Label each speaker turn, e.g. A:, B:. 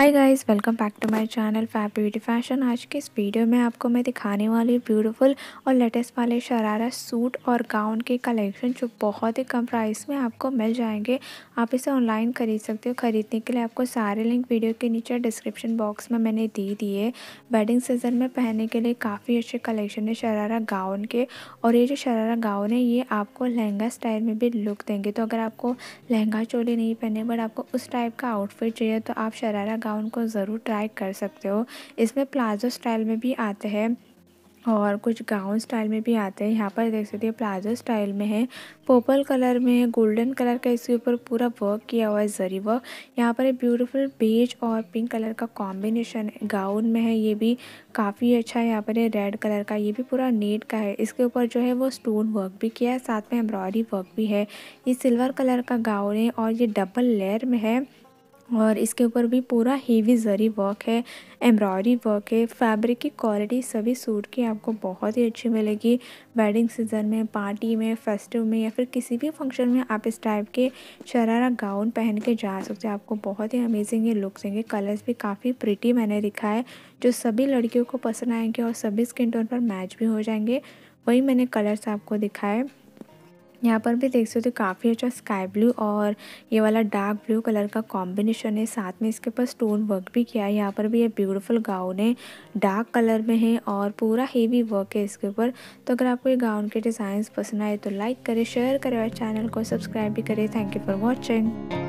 A: hi guys welcome back to my channel Fab Beauty Fashion आज के इस video में आपको मैं दिखाने वाली ब्यूटीफुल और लेटेस्ट वाले शरारा सूट और गाउन के कलेक्शन जो बहुत ही कम प्राइस में आपको मिल जाएंगे आप इसे ऑनलाइन खरीद सकते हो खरीदने के लिए आपको सारे लिंक वीडियो के नीचे डिस्क्रिप्शन बॉक्स में मैंने दे दिए वेडिंग सीजन में पहनने के लिए काफ़ी अच्छे कलेक्शन है शरारा गाउन के और ये जो शरारा गाउन है ये आपको लहंगा स्टाइल में भी लुक देंगे तो अगर आपको लहंगा चोली नहीं पहने बट आपको उस टाइप का आउटफिट चाहिए तो आप शरारा का उनको ज़रूर ट्राई कर सकते हो इसमें प्लाजो स्टाइल में भी आते हैं और कुछ गाउन स्टाइल में भी आते हैं यहाँ पर देख सकते हो प्लाजो स्टाइल में है पर्पल कलर में है गोल्डन कलर का इसके ऊपर पूरा वर्क किया हुआ है जरी वर्क यहाँ पर ब्यूटीफुल बेज और पिंक कलर का कॉम्बिनेशन गाउन में है ये भी काफ़ी अच्छा है यहाँ पर रेड कलर का ये भी पूरा नेट का है इसके ऊपर जो है वो स्टोन वर्क भी किया है साथ में एम्ब्रॉयडरी वर्क भी है ये सिल्वर कलर का गाउन है और ये डबल लेयर में है और इसके ऊपर भी पूरा हीवी जरी वर्क है एम्ब्रॉयडरी वर्क है फैब्रिक की क्वालिटी सभी सूट की आपको बहुत ही अच्छी मिलेगी वेडिंग सीजन में पार्टी में फेस्टिव में या फिर किसी भी फंक्शन में आप इस टाइप के शरारा गाउन पहन के जा सकते हैं आपको बहुत ही अमेजिंग ये लुक देंगे कलर्स भी काफ़ी प्रिटी मैंने दिखा है जो सभी लड़कियों को पसंद आएंगे और सभी स्किन टोन पर मैच भी हो जाएंगे वही मैंने कलर्स आपको दिखाए यहाँ पर भी देख सकते हो तो काफ़ी अच्छा स्काई ब्लू और ये वाला डार्क ब्लू कलर का कॉम्बिनेशन है साथ में इसके ऊपर स्टोन वर्क भी किया है यहाँ पर भी ये ब्यूटीफुल गाउन है डार्क कलर में है और पूरा हेवी वर्क है इसके ऊपर तो अगर आपको ये गाउन के डिज़ाइंस पसंद आए तो लाइक करें शेयर करें और चैनल को सब्सक्राइब भी करें थैंक यू फॉर वॉचिंग